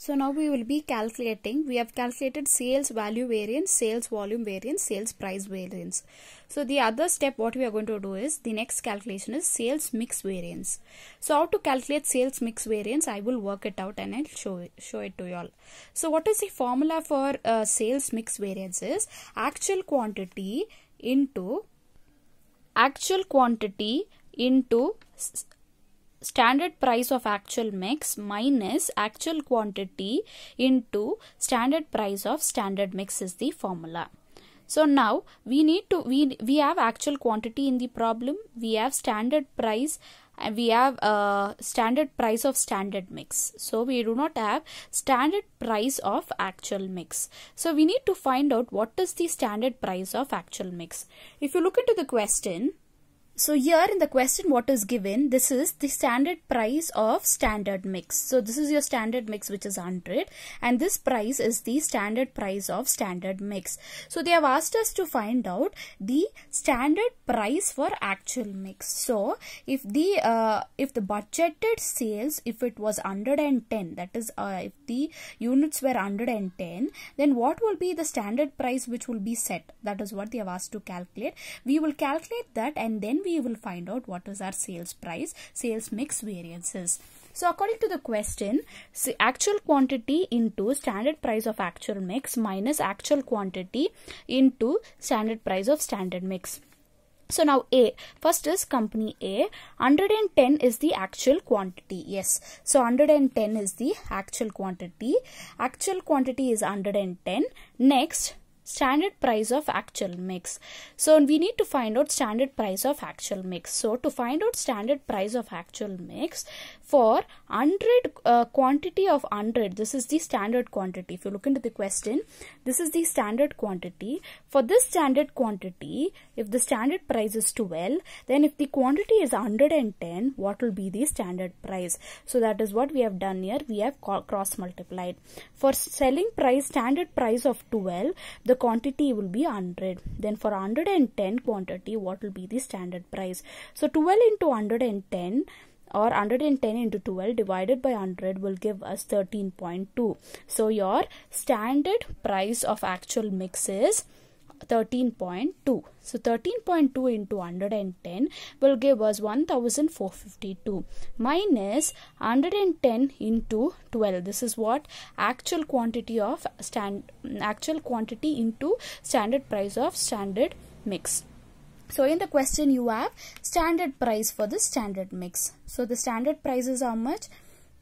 So now we will be calculating, we have calculated sales value variance, sales volume variance, sales price variance. So the other step what we are going to do is, the next calculation is sales mix variance. So how to calculate sales mix variance, I will work it out and I'll show it, show it to you all. So what is the formula for uh, sales mix variance is, actual quantity into, actual quantity into standard price of actual mix minus actual quantity into standard price of standard mix is the formula. So now we need to we we have actual quantity in the problem. We have standard price. We have uh, standard price of standard mix. So we do not have standard price of actual mix. So we need to find out what is the standard price of actual mix. If you look into the question, so here in the question what is given, this is the standard price of standard mix. So this is your standard mix which is 100 and this price is the standard price of standard mix. So they have asked us to find out the standard price for actual mix. So if the uh, if the budgeted sales if it was 110 that is uh, if the units were 110 then what will be the standard price which will be set that is what they have asked to calculate. We will calculate that and then we we will find out what is our sales price, sales mix variances. So according to the question, actual quantity into standard price of actual mix minus actual quantity into standard price of standard mix. So now A, first is company A, 110 is the actual quantity, yes. So 110 is the actual quantity, actual quantity is 110, next standard price of actual mix. So we need to find out standard price of actual mix. So to find out standard price of actual mix for 100 uh, quantity of 100, this is the standard quantity. If you look into the question, this is the standard quantity. For this standard quantity, if the standard price is 12, then if the quantity is 110, what will be the standard price? So that is what we have done here. We have cross multiplied. For selling price, standard price of 12, the quantity will be 100 then for 110 quantity what will be the standard price so 12 into 110 or 110 into 12 divided by 100 will give us 13.2 so your standard price of actual mix is 13.2 so 13.2 into 110 will give us 1452 minus 110 into 12 this is what actual quantity of stand actual quantity into standard price of standard mix so in the question you have standard price for the standard mix so the standard price is how much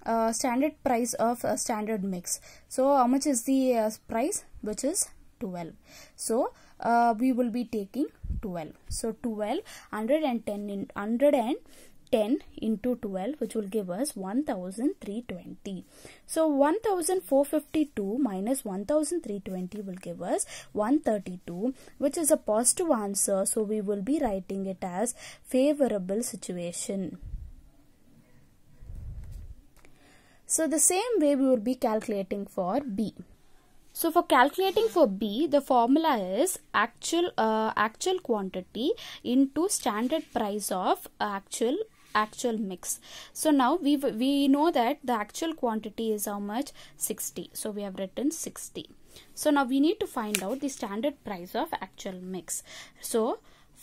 uh, standard price of a uh, standard mix so how much is the uh, price which is 12 so uh, we will be taking 12 so 12 110 in 110 into 12 which will give us 1320 so 1452 minus 1320 will give us 132 which is a positive answer so we will be writing it as favorable situation so the same way we will be calculating for b so for calculating for B, the formula is actual uh, actual quantity into standard price of actual actual mix. So now we we know that the actual quantity is how much 60. So we have written 60. So now we need to find out the standard price of actual mix. So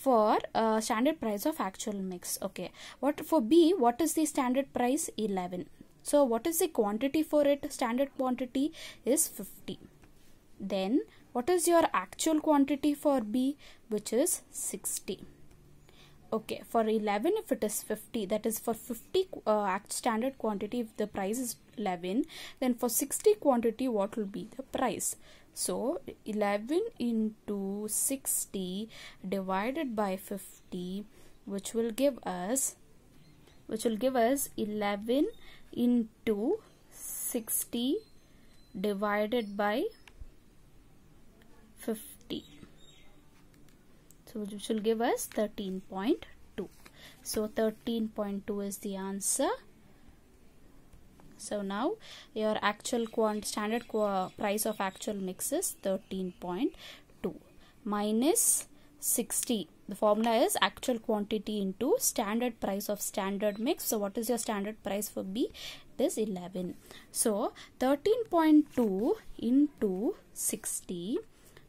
for uh, standard price of actual mix okay what for b what is the standard price 11 so what is the quantity for it standard quantity is 50 then what is your actual quantity for B which is 60. Okay, for 11 if it is 50 that is for 50 uh, standard quantity if the price is 11 then for 60 quantity what will be the price? So 11 into 60 divided by 50 which will give us which will give us 11 into 60 divided by Fifty, so which will give us 13.2 so 13.2 is the answer so now your actual quant standard qu price of actual mix is 13.2 minus 60 the formula is actual quantity into standard price of standard mix so what is your standard price for b it is 11 so 13.2 into 60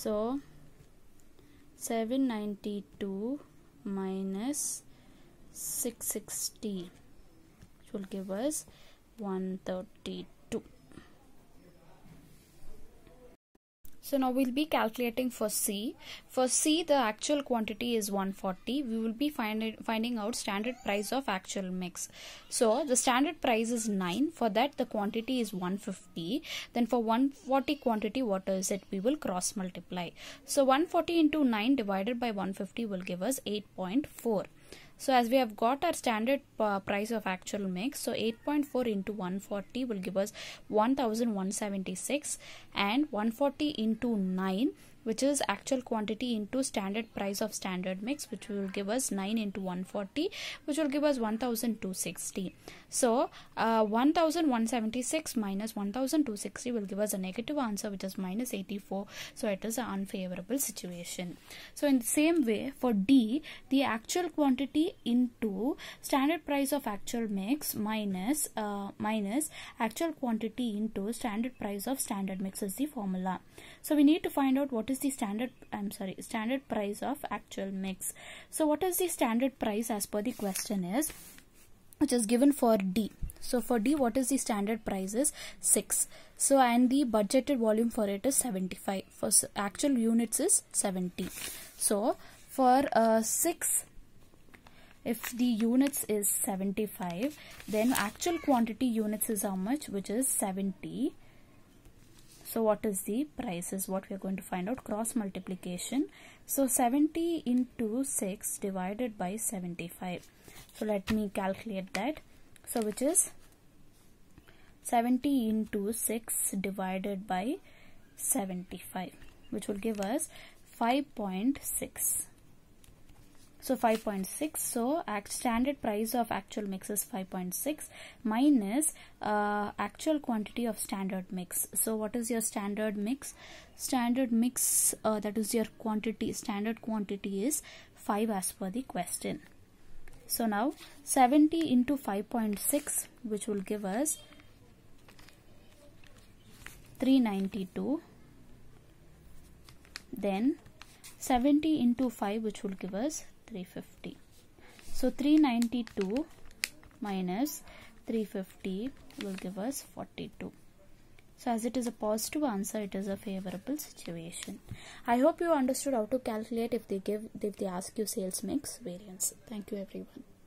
So 792 minus 660 which will give us 132 So now we'll be calculating for C. For C the actual quantity is 140. We will be find, finding out standard price of actual mix. So the standard price is 9. For that the quantity is 150. Then for 140 quantity what is it? We will cross multiply. So 140 into 9 divided by 150 will give us 8.4. So as we have got our standard uh, price of actual mix, so 8.4 into 140 will give us 1176 and 140 into 9 which is actual quantity into standard price of standard mix which will give us 9 into 140 which will give us 1260 so uh, 1176 minus 1260 will give us a negative answer which is minus 84 so it is an unfavorable situation so in the same way for d the actual quantity into standard price of actual mix minus, uh, minus actual quantity into standard price of standard mix is the formula so we need to find out what is is the standard i'm sorry standard price of actual mix so what is the standard price as per the question is which is given for d so for d what is the standard price is 6 so and the budgeted volume for it is 75 for actual units is 70 so for uh, 6 if the units is 75 then actual quantity units is how much which is 70 so what is the price is what we are going to find out cross multiplication. So 70 into 6 divided by 75. So let me calculate that. So which is 70 into 6 divided by 75 which will give us 5.6 so 5.6. So standard price of actual mix is 5.6 minus uh, actual quantity of standard mix. So what is your standard mix? Standard mix uh, that is your quantity. Standard quantity is 5 as per the question. So now 70 into 5.6 which will give us 392 then 70 into 5 which will give us 350 so 392 minus 350 will give us 42 so as it is a positive answer it is a favorable situation i hope you understood how to calculate if they give if they ask you sales mix variance thank you everyone